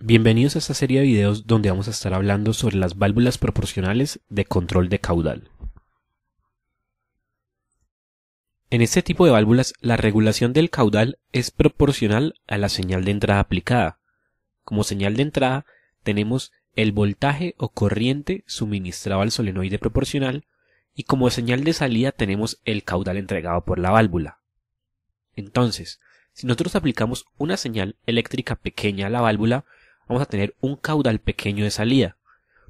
Bienvenidos a esta serie de videos donde vamos a estar hablando sobre las válvulas proporcionales de control de caudal. En este tipo de válvulas, la regulación del caudal es proporcional a la señal de entrada aplicada. Como señal de entrada, tenemos el voltaje o corriente suministrado al solenoide proporcional y como señal de salida tenemos el caudal entregado por la válvula. Entonces, si nosotros aplicamos una señal eléctrica pequeña a la válvula, vamos a tener un caudal pequeño de salida.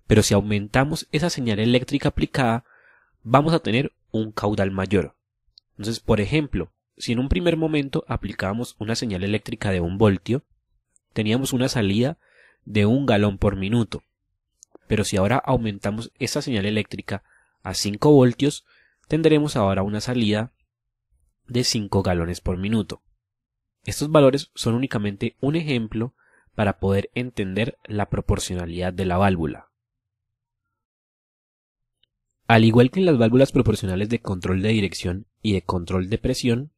Pero si aumentamos esa señal eléctrica aplicada, vamos a tener un caudal mayor. Entonces, por ejemplo, si en un primer momento aplicábamos una señal eléctrica de un voltio, teníamos una salida de un galón por minuto. Pero si ahora aumentamos esa señal eléctrica a 5 voltios, tendremos ahora una salida de 5 galones por minuto. Estos valores son únicamente un ejemplo para poder entender la proporcionalidad de la válvula. Al igual que en las válvulas proporcionales de control de dirección y de control de presión,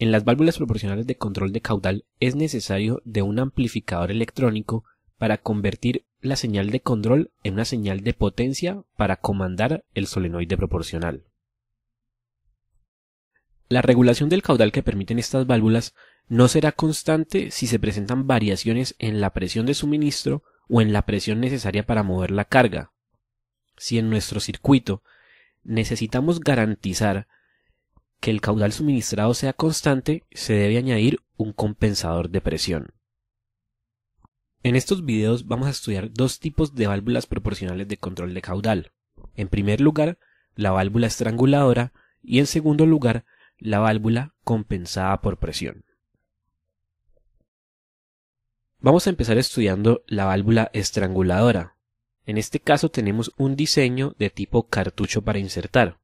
en las válvulas proporcionales de control de caudal es necesario de un amplificador electrónico para convertir la señal de control en una señal de potencia para comandar el solenoide proporcional. La regulación del caudal que permiten estas válvulas no será constante si se presentan variaciones en la presión de suministro o en la presión necesaria para mover la carga. Si en nuestro circuito necesitamos garantizar que el caudal suministrado sea constante, se debe añadir un compensador de presión. En estos videos vamos a estudiar dos tipos de válvulas proporcionales de control de caudal. En primer lugar, la válvula estranguladora y en segundo lugar, la válvula compensada por presión. Vamos a empezar estudiando la válvula estranguladora. En este caso tenemos un diseño de tipo cartucho para insertar.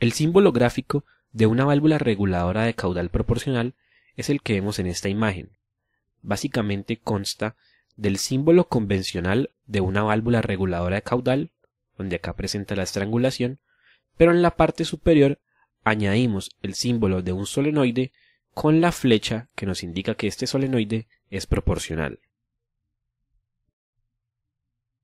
El símbolo gráfico de una válvula reguladora de caudal proporcional es el que vemos en esta imagen. Básicamente consta del símbolo convencional de una válvula reguladora de caudal, donde acá presenta la estrangulación, pero en la parte superior añadimos el símbolo de un solenoide con la flecha que nos indica que este solenoide es proporcional.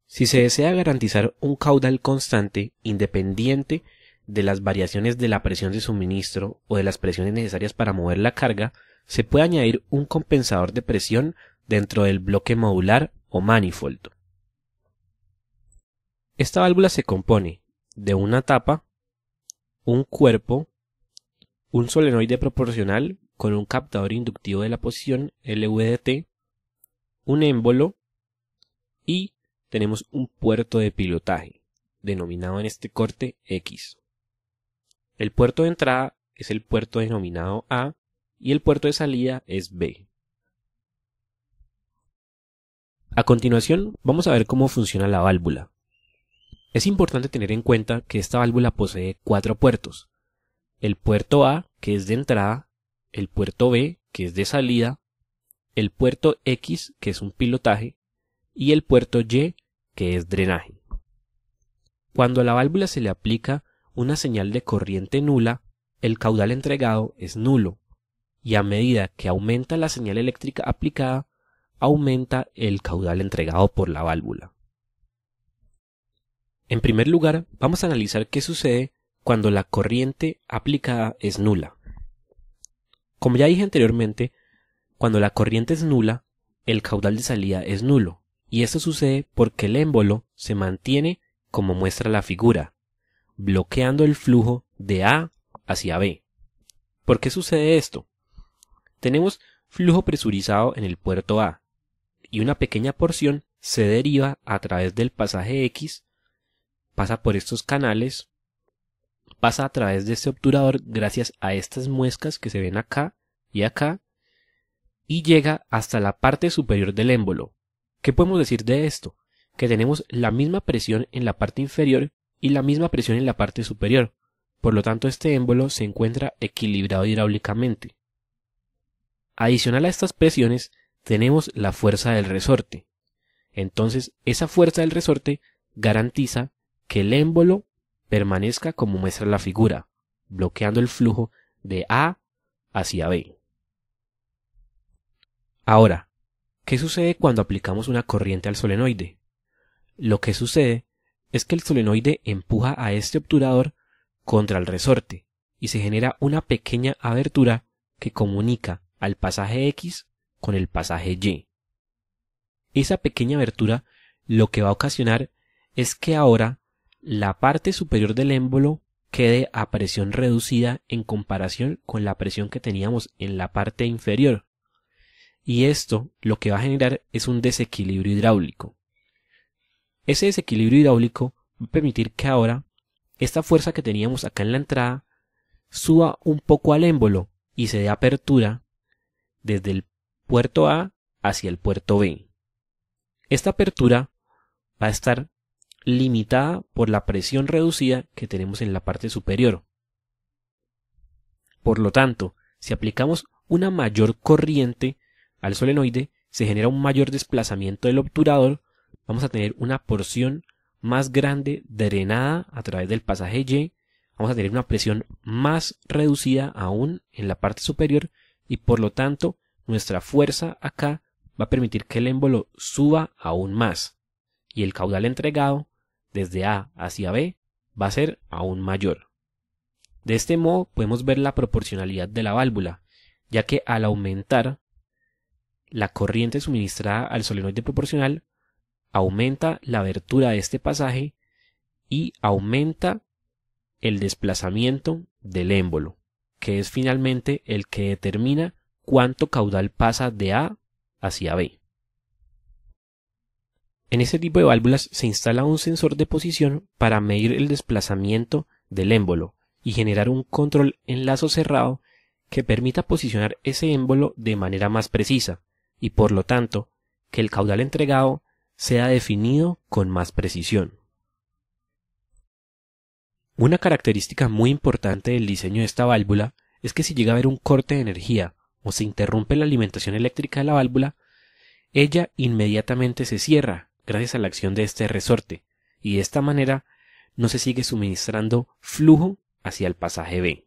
Si se desea garantizar un caudal constante, independiente de las variaciones de la presión de suministro o de las presiones necesarias para mover la carga, se puede añadir un compensador de presión dentro del bloque modular o manifold. Esta válvula se compone de una tapa, un cuerpo, un solenoide proporcional con un captador inductivo de la posición LVDT, un émbolo y tenemos un puerto de pilotaje, denominado en este corte X. El puerto de entrada es el puerto denominado A y el puerto de salida es B. A continuación vamos a ver cómo funciona la válvula. Es importante tener en cuenta que esta válvula posee cuatro puertos. El puerto A, que es de entrada, el puerto B, que es de salida, el puerto X, que es un pilotaje, y el puerto Y, que es drenaje. Cuando a la válvula se le aplica una señal de corriente nula, el caudal entregado es nulo, y a medida que aumenta la señal eléctrica aplicada, aumenta el caudal entregado por la válvula. En primer lugar, vamos a analizar qué sucede cuando la corriente aplicada es nula. Como ya dije anteriormente, cuando la corriente es nula, el caudal de salida es nulo, y esto sucede porque el émbolo se mantiene como muestra la figura, bloqueando el flujo de A hacia B. ¿Por qué sucede esto? Tenemos flujo presurizado en el puerto A, y una pequeña porción se deriva a través del pasaje X, pasa por estos canales pasa a través de este obturador gracias a estas muescas que se ven acá y acá y llega hasta la parte superior del émbolo. ¿Qué podemos decir de esto? Que tenemos la misma presión en la parte inferior y la misma presión en la parte superior. Por lo tanto, este émbolo se encuentra equilibrado hidráulicamente. Adicional a estas presiones, tenemos la fuerza del resorte. Entonces, esa fuerza del resorte garantiza que el émbolo permanezca como muestra la figura, bloqueando el flujo de A hacia B. Ahora, ¿qué sucede cuando aplicamos una corriente al solenoide? Lo que sucede es que el solenoide empuja a este obturador contra el resorte y se genera una pequeña abertura que comunica al pasaje X con el pasaje Y. Esa pequeña abertura lo que va a ocasionar es que ahora la parte superior del émbolo quede a presión reducida en comparación con la presión que teníamos en la parte inferior. Y esto lo que va a generar es un desequilibrio hidráulico. Ese desequilibrio hidráulico va a permitir que ahora esta fuerza que teníamos acá en la entrada suba un poco al émbolo y se dé apertura desde el puerto A hacia el puerto B. Esta apertura va a estar limitada por la presión reducida que tenemos en la parte superior. Por lo tanto, si aplicamos una mayor corriente al solenoide, se genera un mayor desplazamiento del obturador, vamos a tener una porción más grande drenada a través del pasaje Y, vamos a tener una presión más reducida aún en la parte superior y por lo tanto nuestra fuerza acá va a permitir que el émbolo suba aún más y el caudal entregado desde A hacia B va a ser aún mayor. De este modo podemos ver la proporcionalidad de la válvula, ya que al aumentar la corriente suministrada al solenoide proporcional, aumenta la abertura de este pasaje y aumenta el desplazamiento del émbolo, que es finalmente el que determina cuánto caudal pasa de A hacia B. En ese tipo de válvulas se instala un sensor de posición para medir el desplazamiento del émbolo y generar un control en lazo cerrado que permita posicionar ese émbolo de manera más precisa y por lo tanto que el caudal entregado sea definido con más precisión. Una característica muy importante del diseño de esta válvula es que si llega a haber un corte de energía o se interrumpe la alimentación eléctrica de la válvula, ella inmediatamente se cierra gracias a la acción de este resorte, y de esta manera no se sigue suministrando flujo hacia el pasaje B.